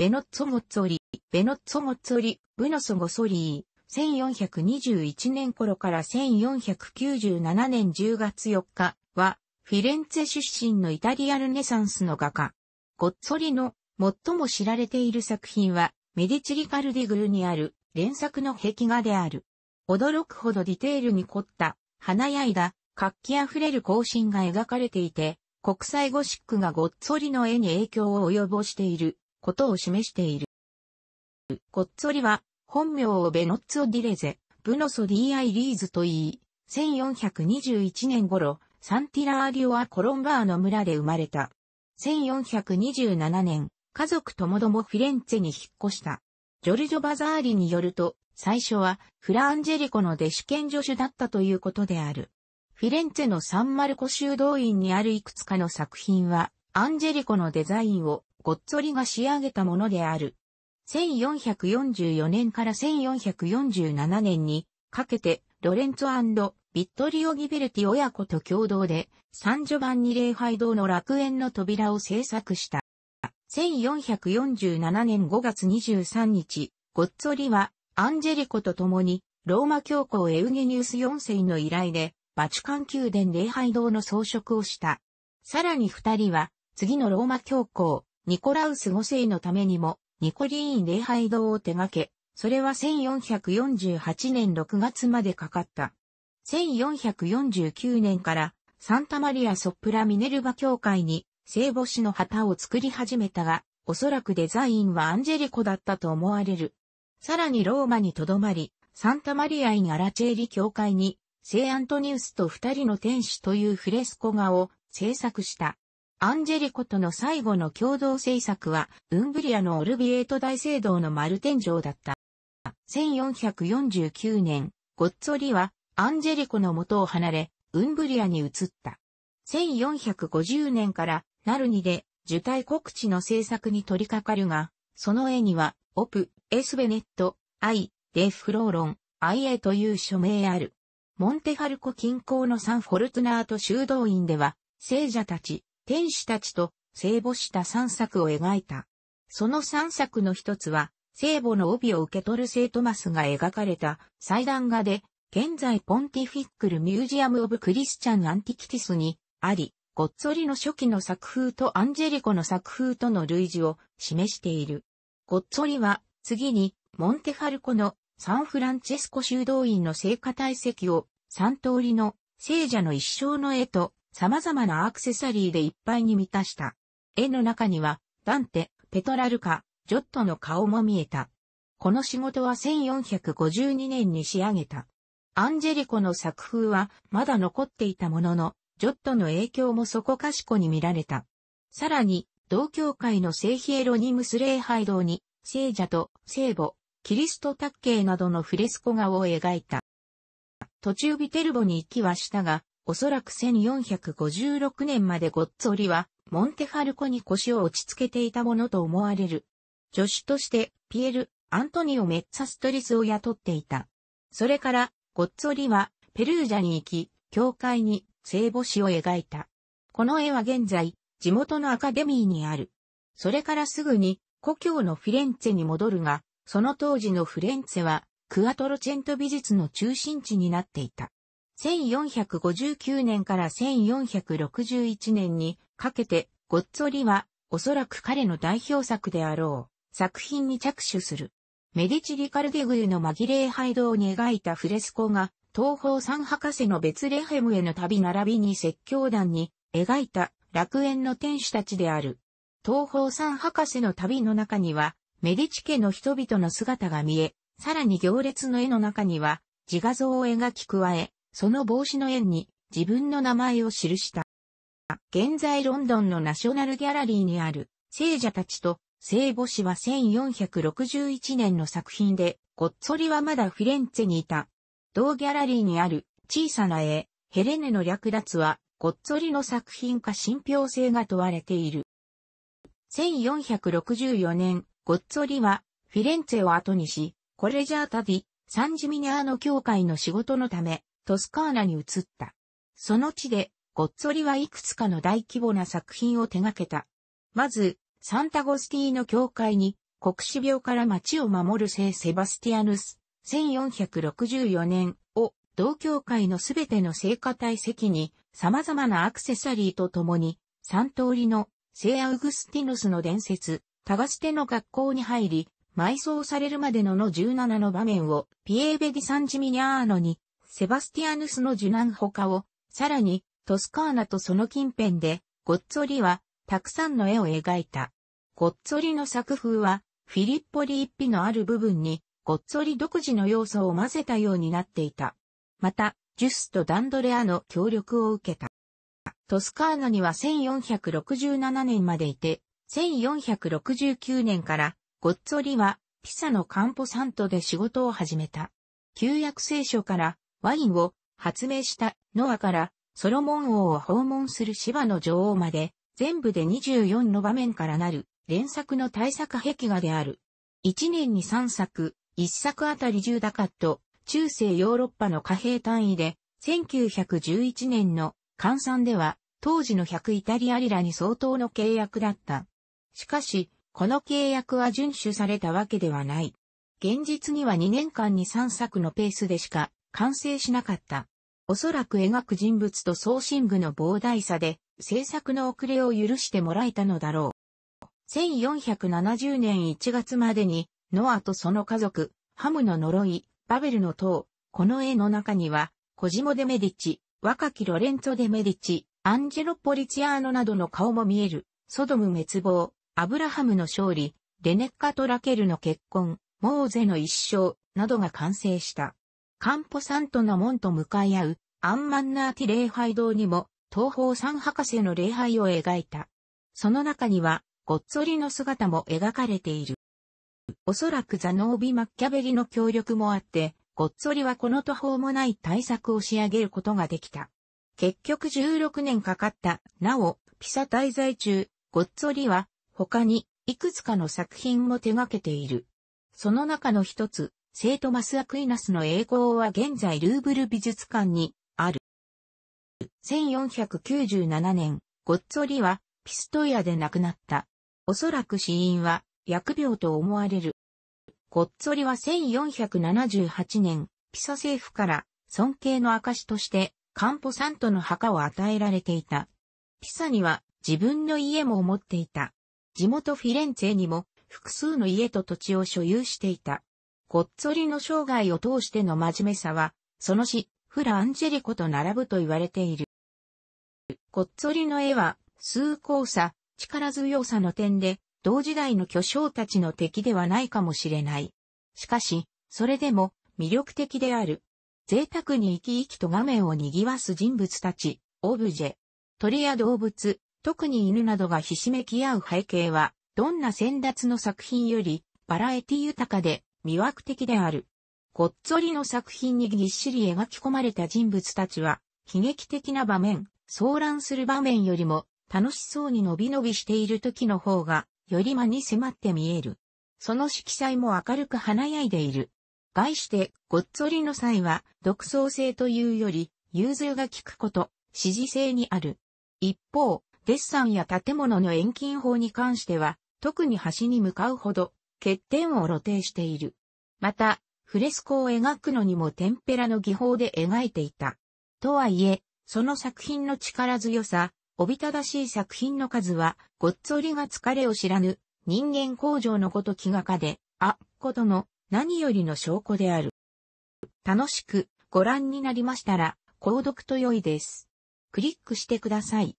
ベノッツォゴッツォリ、ベノッツォゴッツォリ、ブノソゴソリー、1421年頃から1497年10月4日は、フィレンツェ出身のイタリアルネサンスの画家。ゴッツォリの最も知られている作品は、メディチリカルディグルにある連作の壁画である。驚くほどディテールに凝った華やいだ活気あふれる行進が描かれていて、国際ゴシックがゴッツォリの絵に影響を及ぼしていることを示している。ゴッツォリは、本名をベノッツォ・ディレゼ、ブノソ・ディ・アイ・リーズと言い、1421年頃、サンティラーリオア・コロンバーの村で生まれた。1427年、家族ともどもフィレンツェに引っ越した。ジョルジョ・バザーリによると、最初はフラアンジェリコの弟子兼助手だったということである。フィレンツェのサンマルコ修道院にあるいくつかの作品は、アンジェリコのデザインをゴッツォリが仕上げたものである。1444年から1447年にかけてロレンツォビットリオ・ギベルティ親子と共同でサンジョバンニ礼拝堂の楽園の扉を制作した。1447年5月23日、ゴッツォリはアンジェリコと共にローマ教皇エウゲニウス4世の依頼でバチカン宮殿礼拝堂の装飾をした。さらに二人は次のローマ教皇ニコラウス5世のためにも、ニコリーン礼拝堂を手掛け、それは1448年6月までかかった。1449年からサンタマリア・ソップラ・ミネルバ教会に聖母子の旗を作り始めたが、おそらくデザインはアンジェリコだったと思われる。さらにローマに留まり、サンタマリア・イン・アラチェーリ教会に聖アントニウスと二人の天使というフレスコ画を制作した。アンジェリコとの最後の共同制作は、ウンブリアのオルビエート大聖堂の丸天井だった。1449年、ゴッツォリは、アンジェリコの元を離れ、ウンブリアに移った。1450年から、ナルニで、受胎告知の制作に取り掛かるが、その絵には、オプ、エスベネット、アイ、デフローロン、アイエという署名ある。モンテファルコ近郊のサンフォルトナート修道院では、聖者たち、天使たちと聖母した三作を描いた。その三作の一つは、聖母の帯を受け取る聖トマスが描かれた祭壇画で、現在ポンティフィックルミュージアム・オブ・クリスチャン・アンティキティスにあり、ゴッツォリの初期の作風とアンジェリコの作風との類似を示している。ゴッツォリは次にモンテファルコのサンフランチェスコ修道院の聖歌体積を三通りの聖者の一生の絵と様々なアクセサリーでいっぱいに満たした。絵の中には、ダンテ、ペトラルカ、ジョットの顔も見えた。この仕事は1452年に仕上げた。アンジェリコの作風はまだ残っていたものの、ジョットの影響もそこかしこに見られた。さらに、同教会の聖ヒエロニムス礼拝堂に、聖者と聖母、キリスト卓形などのフレスコ画を描いた。途中ビテルボに行きはしたが、おそらく1456年までゴッツォリは、モンテファルコに腰を落ち着けていたものと思われる。助手として、ピエル・アントニオ・メッツァストリスを雇っていた。それから、ゴッツォリは、ペルージャに行き、教会に聖母子を描いた。この絵は現在、地元のアカデミーにある。それからすぐに、故郷のフィレンツェに戻るが、その当時のフィレンツェは、クアトロチェント美術の中心地になっていた。1459年から1461年にかけて、ゴッツォリは、おそらく彼の代表作であろう、作品に着手する。メディチリ・カルデグーの紛れ廃道に描いたフレスコが、東方三博士のベツレヘムへの旅並びに説教団に描いた楽園の天使たちである。東方三博士の旅の中には、メディチ家の人々の姿が見え、さらに行列の絵の中には、自画像を描き加え、その帽子の円に自分の名前を記した。現在ロンドンのナショナルギャラリーにある聖者たちと聖母子は1461年の作品で、ごっそりはまだフィレンツェにいた。同ギャラリーにある小さな絵、ヘレネの略奪は、ごっそりの作品か信憑性が問われている。1464年、ごっそりはフィレンツェを後にし、コレジャータディ、サンジミニアーノ教会の仕事のため、トスカーナに移った。その地で、ゴッツォリはいくつかの大規模な作品を手掛けた。まず、サンタゴスティーの教会に、国死病から町を守る聖セバスティアヌス、1464年を、同教会のすべての聖歌体席に、様々なアクセサリーと共に、三通りの聖アウグスティヌスの伝説、タガステの学校に入り、埋葬されるまでのの17の場面を、ピエーベディ・サンジミニャーノにセバスティアヌスの受難他を、さらに、トスカーナとその近辺で、ゴッツォリは、たくさんの絵を描いた。ゴッツォリの作風は、フィリッポリ一匹のある部分に、ゴッツォリ独自の要素を混ぜたようになっていた。また、ジュスとダンドレアの協力を受けた。トスカーナには1467年までいて、1469年からゴッツォリはピサのカンポサントで仕事を始めた。旧約聖書からワインを発明したノアからソロモン王を訪問する芝の女王まで全部で24の場面からなる連作の大作壁画である。1年に3作、1作あたり10ダカット、中世ヨーロッパの貨幣単位で1911年の換算では当時の100イタリアリラに相当の契約だった。しかし、この契約は遵守されたわけではない。現実には2年間に3作のペースでしか完成しなかった。おそらく描く人物と送信具の膨大さで、制作の遅れを許してもらえたのだろう。1470年1月までに、ノアとその家族、ハムの呪い、バベルの塔、この絵の中には、コジモ・デ・メディチ、若きロレンツォ・デ・メディチ、アンジェロ・ポリチアーノなどの顔も見える、ソドム滅亡、アブラハムの勝利、レネッカとラケルの結婚、モーゼの一生、などが完成した。カンポサントの門と向かい合う、アンマンナーティ礼拝堂にも、東方三博士の礼拝を描いた。その中には、ごっそりの姿も描かれている。おそらくザノービ・マッキャベリの協力もあって、ごっそりはこの途方もない対策を仕上げることができた。結局16年かかった、なお、ピサ滞在中、ごっそりは、他に、いくつかの作品も手掛けている。その中の一つ、聖トマス・アクイナスの栄光は現在ルーブル美術館にある。1497年、ゴッツォリはピストイアで亡くなった。おそらく死因は薬病と思われる。ゴッツォリは1478年、ピサ政府から尊敬の証としてカンポサントの墓を与えられていた。ピサには自分の家も持っていた。地元フィレンツェにも複数の家と土地を所有していた。コッツォリの生涯を通しての真面目さは、その詩、フラ・アンジェリコと並ぶと言われている。コッツォリの絵は、崇高さ、力強さの点で、同時代の巨匠たちの敵ではないかもしれない。しかし、それでも魅力的である。贅沢に生き生きと画面を賑わす人物たち、オブジェ。鳥や動物、特に犬などがひしめき合う背景は、どんな先達の作品よりバラエティ豊かで魅惑的である。ごっつりの作品にぎっしり描き込まれた人物たちは、悲劇的な場面、騒乱する場面よりも、楽しそうにのびのびしている時の方が、より間に迫って見える。その色彩も明るく華やいでいる。概して、ごっつりの際は、独創性というより、融通が効くこと、指示性にある。一方、デッサンや建物の遠近法に関しては、特に端に向かうほど、欠点を露呈している。また、フレスコを描くのにもテンペラの技法で描いていた。とはいえ、その作品の力強さ、おびただしい作品の数は、ごっつおりが疲れを知らぬ、人間工場のごと気がかで、あ、ことの、何よりの証拠である。楽しく、ご覧になりましたら、購読と良いです。クリックしてください。